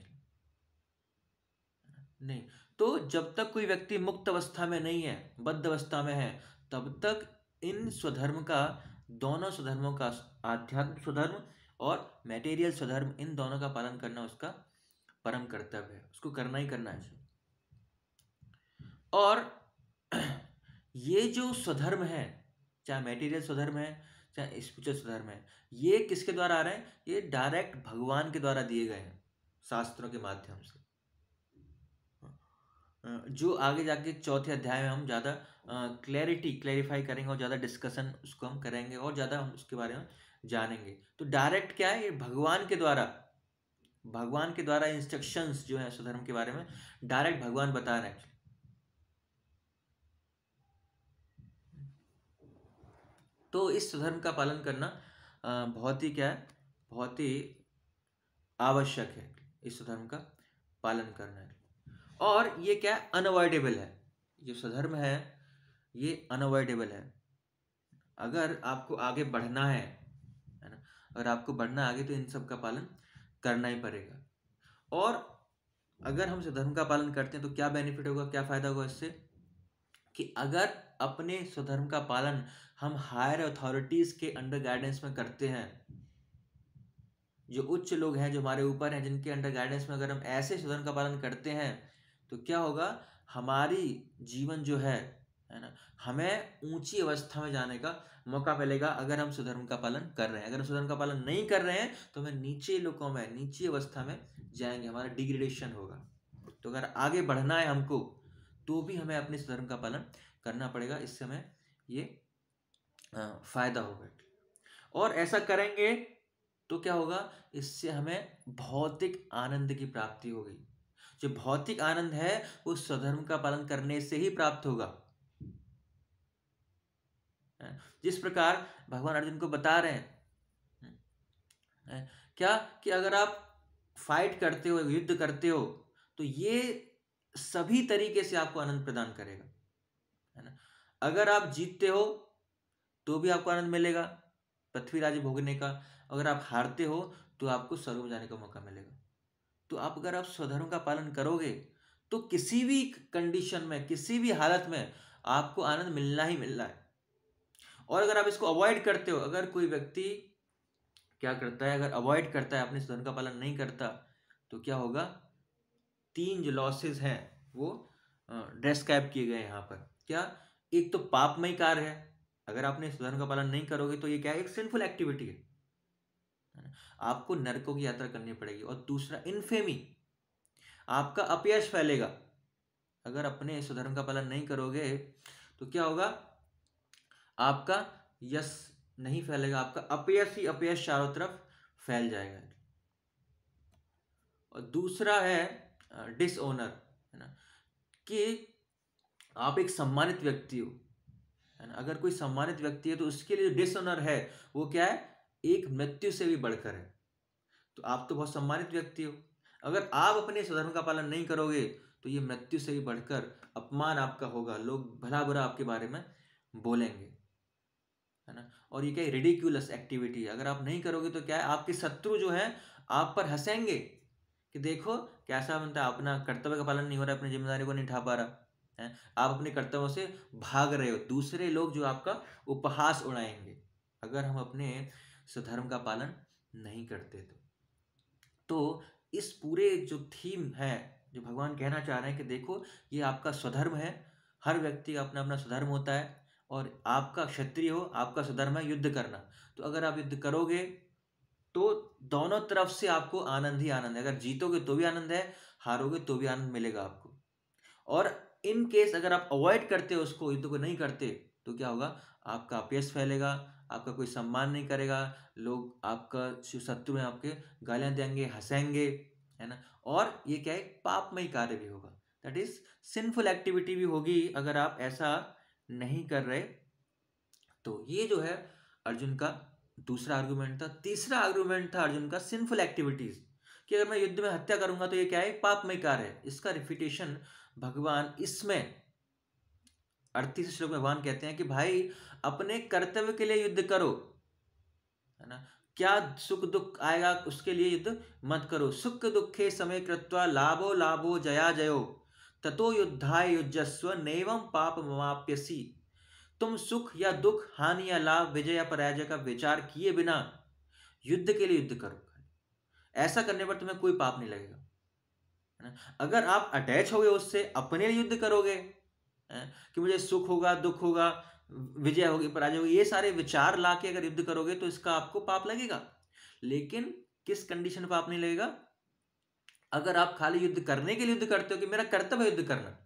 Speaker 1: नहीं तो जब तक कोई व्यक्ति मुक्त अवस्था में नहीं है बद्ध अवस्था में है तब तक इन स्वधर्म का दोनों स्वधर्मों का आध्यात्म स्वधर्म और मेटेरियल स्वधर्म इन दोनों का पालन करना उसका परम कर्तव्य है उसको करना ही करना है और ये जो स्वधर्म है चाहे मेटेरियल स्वधर्म है चाहे स्पिरिचुअल सुधार में ये किसके द्वारा आ रहे हैं ये डायरेक्ट भगवान के द्वारा दिए गए हैं शास्त्रों के माध्यम से जो आगे जाके चौथे अध्याय में हम ज़्यादा क्लैरिटी क्लैरिफाई करेंगे और ज़्यादा डिस्कशन उसको हम करेंगे और ज़्यादा हम उसके बारे में जानेंगे तो डायरेक्ट क्या है ये भगवान के द्वारा भगवान के द्वारा इंस्ट्रक्शंस जो है स्वधर्म के बारे में डायरेक्ट भगवान बता रहे हैं तो इस धर्म का पालन करना बहुत ही क्या है बहुत ही आवश्यक है इस धर्म का पालन करना है और ये क्या है अनअवॉइडेबल है जो सधर्म है ये अनअवॉइडेबल है अगर आपको आगे बढ़ना है है ना अगर आपको बढ़ना आगे तो इन सब का पालन करना ही पड़ेगा और अगर हम सधर्म का पालन करते हैं तो क्या बेनिफिट होगा क्या फ़ायदा होगा इससे कि अगर अपने स्वधर्म का पालन हम हायर अथॉरिटीज़ के अंडर गाइडेंस में करते हैं जो उच्च लोग हैं जो हमारे ऊपर हैं जिनके अंडर गाइडेंस में अगर हम ऐसे स्वधर्म का पालन करते हैं तो क्या होगा हमारी जीवन जो है है ना हमें ऊंची अवस्था में जाने का मौका मिलेगा अगर हम सुधर्म का पालन कर रहे हैं अगर हम सुधर्म का पालन नहीं कर रहे हैं तो हमें नीचे लोगों में नीची अवस्था में जाएंगे हमारा डिग्रेडेशन होगा तो अगर आगे बढ़ना है हमको तो भी हमें अपने सुधर्म का पालन करना पड़ेगा इससे हमें ये फ़ायदा होगा और ऐसा करेंगे तो क्या होगा इससे हमें भौतिक आनंद की प्राप्ति होगी जो भौतिक आनंद है वो स्वधर्म का पालन करने से ही प्राप्त होगा जिस प्रकार भगवान अर्जुन को बता रहे हैं क्या कि अगर आप फाइट करते हो युद्ध करते हो तो ये सभी तरीके से आपको आनंद प्रदान करेगा है ना अगर आप जीतते हो तो भी आपको आनंद मिलेगा पृथ्वीराज भोगने का अगर आप हारते हो तो आपको स्वर्ग में जाने का मौका मिलेगा तो आप अगर आप स्वधर्म का पालन करोगे तो किसी भी कंडीशन में किसी भी हालत में आपको आनंद मिलना ही मिलना है और अगर आप इसको अवॉइड करते हो अगर कोई व्यक्ति क्या करता है अगर अवॉइड करता है अपने स्वधर्म का पालन नहीं करता तो क्या होगा तीन जो लॉसेज हैं वो ड्रेस्कैप किए गए यहाँ पर क्या एक तो पापमय कार्य है अगर आपने इस धर्म का पालन नहीं करोगे तो ये क्या है एक सिंफुल एक्टिविटी है आपको नरकों की यात्रा करनी पड़ेगी और दूसरा इनफेमी आपका अपयश फैलेगा अगर अपने इस धर्म का पालन नहीं करोगे तो क्या होगा आपका यश नहीं फैलेगा आपका अपयश ही अपयश चारों तरफ फैल जाएगा और दूसरा है डिसओनर है ना कि आप एक सम्मानित व्यक्ति हो है ना अगर कोई सम्मानित व्यक्ति है तो उसके लिए डिसऑनर है वो क्या है एक मृत्यु से भी बढ़कर है तो आप तो बहुत सम्मानित व्यक्ति हो अगर आप अपने स्वधर्म का पालन नहीं करोगे तो ये मृत्यु से भी बढ़कर अपमान आपका होगा लोग भला बुरा आपके बारे में बोलेंगे है ना और ये क्या है रेडिक्यूलस एक्टिविटी अगर आप नहीं करोगे तो क्या है आपके शत्रु जो है आप पर हंसेंगे कि देखो कैसा बनता है अपना कर्तव्य का पालन नहीं हो रहा अपनी जिम्मेदारी को नहीं ठा पा रहा हैं आप अपने कर्तव्यों से भाग रहे हो दूसरे लोग जो आपका उपहास उड़ाएंगे अगर हम अपने स्वधर्म का पालन नहीं करते तो तो इस पूरे जो थीम है जो भगवान कहना चाह रहे हैं कि देखो ये आपका स्वधर्म है हर व्यक्ति का अपना अपना स्वधर्म होता है और आपका क्षत्रिय हो आपका स्वधर्म है युद्ध करना तो अगर आप युद्ध करोगे तो दोनों तरफ से आपको आनंद ही आनंद है अगर जीतोगे तो भी आनंद है हारोगे तो भी आनंद मिलेगा आपको और इन केस अगर आप अवॉइड करते हो उसको युद्ध को नहीं करते तो क्या होगा आपका अपयस फैलेगा आपका कोई सम्मान नहीं करेगा लोग आपका शत्रु में आपके गालियां देंगे हंसेंगे है ना और ये क्या है पापमय कार्य भी होगा दैट इज सिंफुल एक्टिविटी भी होगी अगर आप ऐसा नहीं कर रहे तो ये जो है अर्जुन का दूसरा आर्ग्यूमेंट था तीसरा आर्ग्यूमेंट था अर्जुन का सिंफुल एक्टिविटीज़ कि अगर मैं युद्ध में हत्या करूंगा तो ये क्या है पापमय कार्य है इसका रिफिटेशन भगवान इसमें अड़तीस श्लोक में भगवान कहते हैं कि भाई अपने कर्तव्य के लिए युद्ध करो है ना क्या सुख दुख आएगा उसके लिए युद्ध मत करो सुख दुखे समय कृत्वा लाभो लाभो जया जयो ततो युद्धाय युजस्व नैवम पाप माप्यसी तुम सुख या दुख हानि या लाभ विजय या पराजय का विचार किए बिना युद्ध के लिए युद्ध करो ऐसा करने पर तुम्हें कोई पाप नहीं लगेगा अगर आप अटैच हो गए उससे अपने युद्ध करोगे कि मुझे सुख होगा दुख होगा विजय होगी पराजय होगी ये सारे विचार ला के अगर युद्ध करोगे तो इसका आपको पाप लगेगा लेकिन किस कंडीशन पाप नहीं लगेगा अगर आप खाली युद्ध करने के लिए युद्ध करते हो कि मेरा कर्तव्य युद्ध करना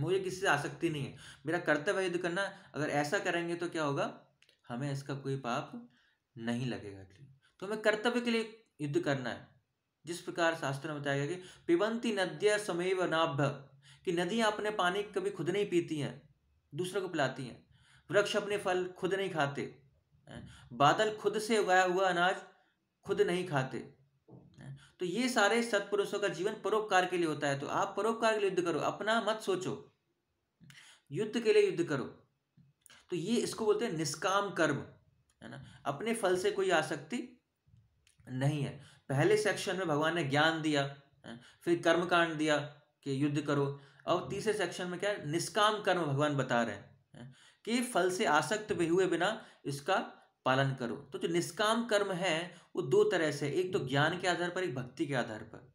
Speaker 1: मुझे किसी से आसक्ति नहीं है मेरा कर्तव्य युद्ध करना अगर ऐसा करेंगे तो क्या होगा हमें इसका कोई पाप नहीं लगेगा तो हमें कर्तव्य के लिए युद्ध करना है जिस प्रकार शास्त्र में बताया गया कि पिबंती नदियाँ समय नाभ कि नदियां अपने पानी कभी खुद नहीं पीती हैं दूसरों को पिलाती हैं वृक्ष अपने फल खुद नहीं खाते बादल खुद से उगाया हुआ अनाज खुद नहीं खाते तो ये सारे सत्पुरुषों का जीवन परोपकार के लिए होता है तो आप परोपकार के लिए युद्ध करो अपना मत सोचो युद्ध के लिए युद्ध करो तो ये इसको बोलते हैं निष्काम कर्म है ना अपने फल से कोई आसक्ति नहीं है पहले सेक्शन में भगवान ने ज्ञान दिया फिर कर्म कांड दिया कि युद्ध करो और तीसरे सेक्शन में क्या है निष्काम कर्म भगवान बता रहे हैं कि फल से आसक्त भी हुए बिना इसका पालन करो तो जो निष्काम कर्म है वो दो तरह से एक तो ज्ञान के आधार पर एक भक्ति के आधार पर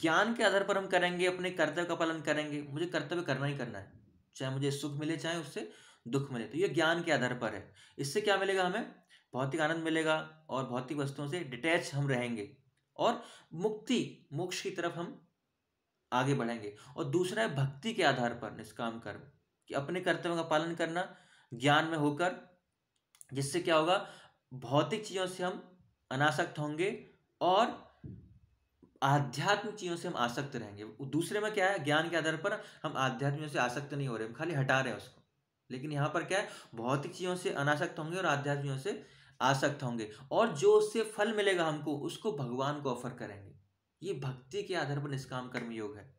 Speaker 1: ज्ञान के आधार पर हम करेंगे अपने कर्तव्य का पालन करेंगे मुझे कर्तव्य करना ही करना है चाहे मुझे सुख मिले चाहे उससे दुख मिले तो ये ज्ञान के आधार पर है इससे क्या मिलेगा हमें भौतिक आनंद मिलेगा और भौतिक वस्तुओं से डिटैच हम रहेंगे और मुक्ति मोक्ष की तरफ हम आगे बढ़ेंगे और दूसरा है भक्ति के आधार पर निष्काम कर्म कि अपने कर्तव्य का पालन करना ज्ञान में होकर जिससे क्या होगा भौतिक चीज़ों से हम अनासक्त होंगे और आध्यात्मिक चीज़ों से हम आसक्त रहेंगे दूसरे में क्या है ज्ञान के आधार पर हम आध्यात्मिक से आसक्त नहीं हो रहे हम खाली हटा रहे हैं उसको लेकिन यहाँ पर क्या है भौतिक चीज़ों से अनासक्त होंगे और आध्यात्मिकों से आसक्त होंगे और जो उससे फल मिलेगा हमको उसको भगवान को ऑफर करेंगे ये भक्ति के आधार पर निष्काम कर्म योग है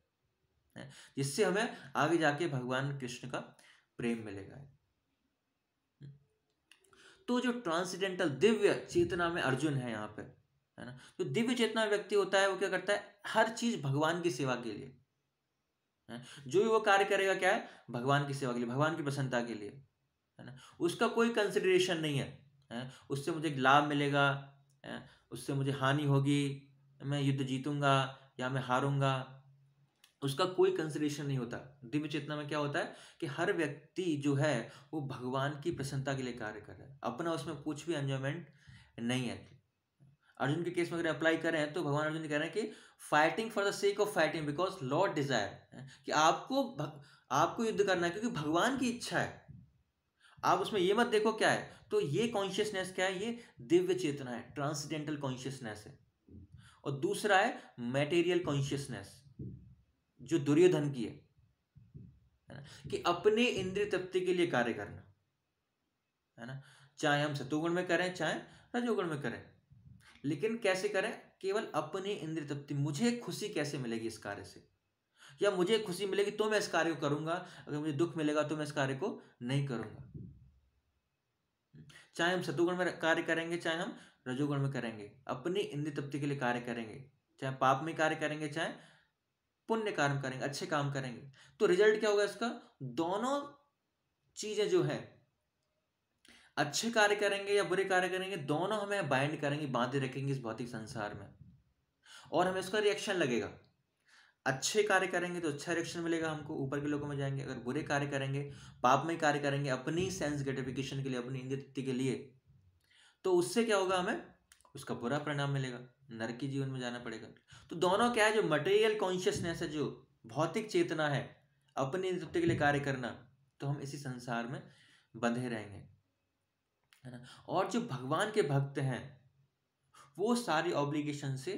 Speaker 1: जिससे हमें आगे जाके भगवान कृष्ण का प्रेम मिलेगा हम्म। तो जो ट्रांसडेंटल दिव्य चेतना में अर्जुन है यहाँ पे है ना जो तो दिव्य चेतना व्यक्ति होता है वो क्या करता है हर चीज भगवान की सेवा के लिए जो भी वो कार्य करेगा क्या है भगवान की सेवा के लिए भगवान की प्रसन्नता के लिए है ना उसका कोई कंसिडरेशन नहीं है उससे मुझे लाभ मिलेगा उससे मुझे हानि होगी मैं युद्ध जीतूंगा या मैं हारूंगा उसका कोई कंसिडरेशन नहीं होता दिव्य चेतना में क्या होता है कि हर व्यक्ति जो है वो भगवान की प्रसन्नता के लिए कार्य कर रहा है अपना उसमें कुछ भी एंजॉयमेंट नहीं है अर्जुन के केस में अगर अप्लाई करें तो भगवान अर्जुन कह रहे हैं कि fighting for the sake of fighting because Lord desire कि आपको भग, आपको युद्ध करना है क्योंकि भगवान की इच्छा है आप उसमें ये मत देखो क्या है तो ये कॉन्शियसनेस क्या है ये दिव्य चेतना है ट्रांसडेंटल कॉन्शियसनेस है और दूसरा है मेटेरियल कॉन्शियसनेस जो दुर्योधन की है कि अपने इंद्रिय तृप्ति के लिए कार्य करना है ना चाहे हम सतोगुण में करें चाहे रजोगुण में करें लेकिन कैसे करें केवल अपने इंद्रिय तृप्ति मुझे खुशी कैसे मिलेगी इस कार्य से या मुझे खुशी मिलेगी तो मैं इस कार्य को करूंगा अगर मुझे दुख मिलेगा तो मैं इस कार्य को नहीं करूंगा चाहे हम सतुगुण में कार्य करेंगे चाहे हम रजोगुण में करेंगे अपनी इंद्रिय तृप्ति के लिए कार्य करेंगे चाहे पाप में कार्य करेंगे चाहे पुण्य कार्य करेंगे अच्छे काम करेंगे तो रिजल्ट क्या होगा इसका दोनों चीजें जो है अच्छे कार्य करेंगे या बुरे कार्य करेंगे दोनों हमें बाइंड करेंगे बांधे रखेंगे इस भौतिक संसार में और हमें उसका रिएक्शन लगेगा अच्छे कार्य करेंगे तो अच्छा रिएक्शन मिलेगा हमको ऊपर के लोगों में जाएंगे अगर बुरे कार्य करेंगे पापमय कार्य करेंगे अपनी सेंस ग्रेटिफिकेशन के लिए अपनी इंद्र तृप्ति के लिए तो उससे क्या होगा हमें उसका बुरा परिणाम मिलेगा नर के जीवन में जाना पड़ेगा तो दोनों क्या है जो मटेरियल कॉन्शियसनेस है जो भौतिक चेतना है अपनी तृप्ति के लिए कार्य करना तो हम इसी संसार में बंधे रहेंगे है ना और जो भगवान के भक्त हैं वो सारी ऑब्लिगेशन से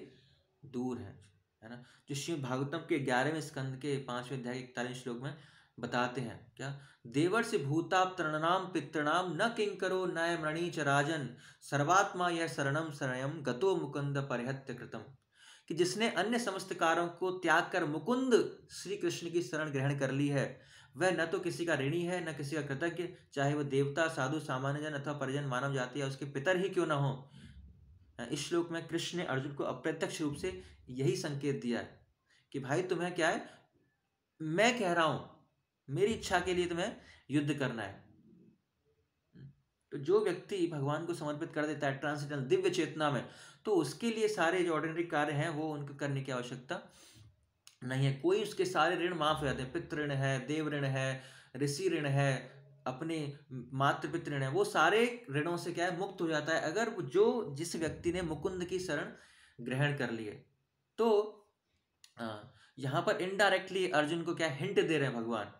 Speaker 1: दूर हैं है ना जो शिव भागवतम के ग्यारहवें स्कंद के पांचवें अध्याय इकतालीस श्लोक में बताते हैं क्या देवर से भूताप तृणनाम पितृणाम न किंग करो नय च राजन सर्वात्मा यह शरणम शरणम गतो मुकुंद परिहत्य कृतम कि जिसने अन्य समस्त कारों को त्याग कर मुकुंद श्री कृष्ण की शरण ग्रहण कर ली है वह न तो किसी का ऋणी है न किसी का कृतज्ञ चाहे वह देवता साधु सामान्य जन अथवा परिजन मानव जाति या उसके पितर ही क्यों न हो इस श्लोक में कृष्ण ने अर्जुन को अप्रत्यक्ष रूप से यही संकेत दिया है कि भाई तुम्हें क्या है मैं कह रहा हूं मेरी इच्छा के लिए तुम्हें युद्ध करना है तो जो व्यक्ति भगवान को समर्पित कर देता है ट्रांसजेंडर दिव्य चेतना में तो उसके लिए सारे जो ऑर्डिनरी कार्य हैं वो उनको करने की आवश्यकता नहीं है कोई उसके सारे ऋण माफ हो जाते हैं पितृण है देव ऋण है ऋषि ऋण है अपने मातृ पितृ है वो सारे ऋणों से क्या है मुक्त हो जाता है अगर जो जिस व्यक्ति ने मुकुंद की शरण ग्रहण कर लिए तो यहाँ पर इनडायरेक्टली अर्जुन को क्या हिंट दे रहे हैं भगवान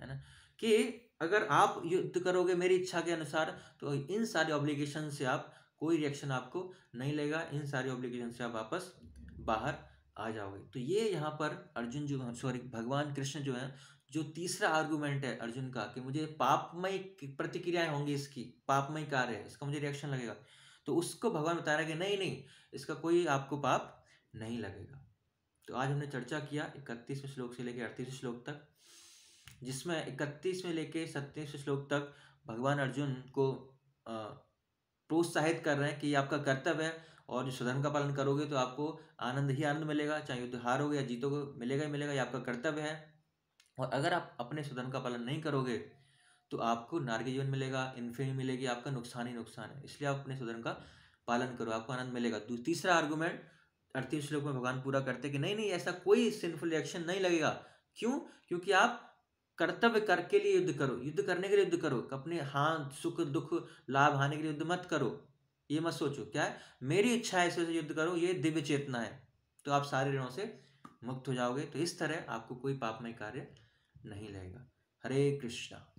Speaker 1: है ना कि अगर आप युद्ध करोगे मेरी इच्छा के अनुसार तो इन सारे ऑब्लिगेशन से आप कोई रिएक्शन आपको नहीं लेगा इन सारे ऑब्लिगेशन से आप वापस बाहर आ जाओगे तो ये यहाँ पर अर्जुन जो सॉरी भगवान कृष्ण जो है जो तीसरा आर्गूमेंट है अर्जुन का कि मुझे पापमय प्रतिक्रियाएं होंगी इसकी पापमय कार्य है इसका मुझे रिएक्शन लगेगा तो उसको भगवान बता रहे कि नहीं नहीं इसका कोई आपको पाप नहीं लगेगा तो आज हमने चर्चा किया इकतीसवें श्लोक से लेकर अड़तीसवें श्लोक तक जिसमें इकतीसवें लेके सत्तीसवें श्लोक तक भगवान अर्जुन को प्रोत्साहित कर रहे हैं कि ये आपका कर्तव्य है और जो स्वधर्म का पालन करोगे तो आपको आनंद ही आनंद मिलेगा चाहे युद्ध हारोगे या जीतोगे मिलेगा ही मिलेगा ये आपका कर्तव्य है और अगर आप अपने सुधन का पालन नहीं करोगे तो आपको नारकी जीवन मिलेगा इन्फेमी मिलेगी आपका नुकसान ही नुकसान है इसलिए आप अपने सुधन का पालन करो आपको आनंद मिलेगा तीसरा आर्गूमेंट अड़तीस श्लोक में भगवान पूरा करते कि नहीं नहीं ऐसा कोई सिंफुल एक्शन नहीं लगेगा क्यों क्योंकि आप कर्तव्य कर के लिए युद्ध करो युद्ध करने के लिए युद्ध करो अपने हाँ सुख दुख लाभ हानि के लिए युद्ध मत करो ये मत सोचो क्या है मेरी इच्छा है इससे युद्ध करो ये दिव्य चेतना है तो आप सारे ऋणों से मुक्त हो जाओगे तो इस तरह आपको कोई पापमय कार्य नहीं रहेगा हरे कृष्णा